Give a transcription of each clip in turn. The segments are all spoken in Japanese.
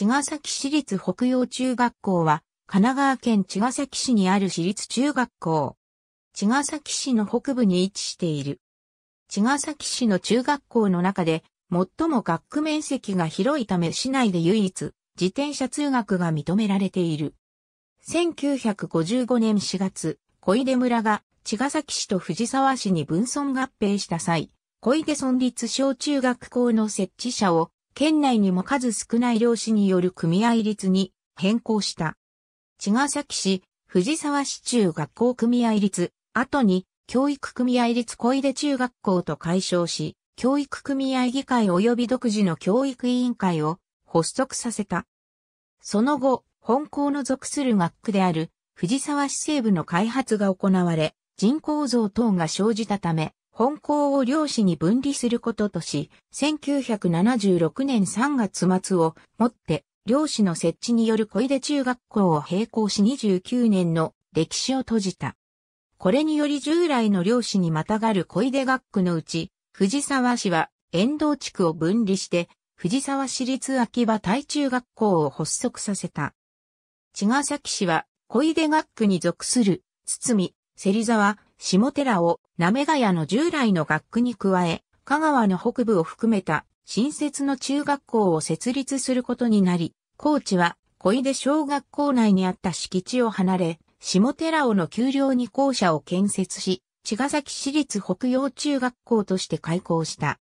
茅ヶ崎市立北洋中学校は、神奈川県茅ヶ崎市にある市立中学校。茅ヶ崎市の北部に位置している。茅ヶ崎市の中学校の中で、最も学区面積が広いため市内で唯一、自転車通学が認められている。1955年4月、小出村が茅ヶ崎市と藤沢市に分村合併した際、小出村立小中学校の設置者を県内にも数少ない漁師による組合率に変更した。茅ヶ崎市、藤沢市中学校組合率、後に教育組合率小出中学校と解消し、教育組合議会及び独自の教育委員会を発足させた。その後、本校の属する学区である藤沢市西部の開発が行われ、人口増等が生じたため、本校を漁市に分離することとし、1976年3月末をもって、漁市の設置による小出中学校を並行し29年の歴史を閉じた。これにより従来の漁市にまたがる小出学区のうち、藤沢市は遠藤地区を分離して、藤沢市立秋葉対中学校を発足させた。茅ヶ崎市は小出学区に属する、堤、芹沢、下寺を、めがやの従来の学区に加え、香川の北部を含めた新設の中学校を設立することになり、高知は小出小学校内にあった敷地を離れ、下寺尾の丘陵に校舎を建設し、茅ヶ崎市立北洋中学校として開校した。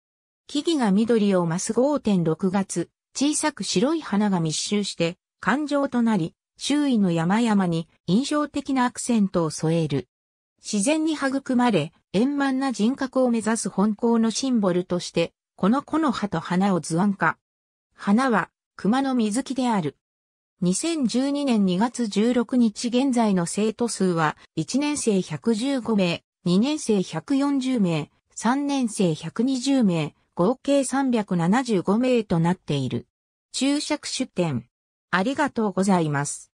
木々が緑を増す5.6月、小さく白い花が密集して、環状となり、周囲の山々に印象的なアクセントを添える。自然に育まれ、円満な人格を目指す本校のシンボルとして、この子の葉と花を図案化。花は、熊の水木である。2012年2月16日現在の生徒数は、1年生115名、2年生140名、3年生120名、合計375名となっている。注釈出典。ありがとうございます。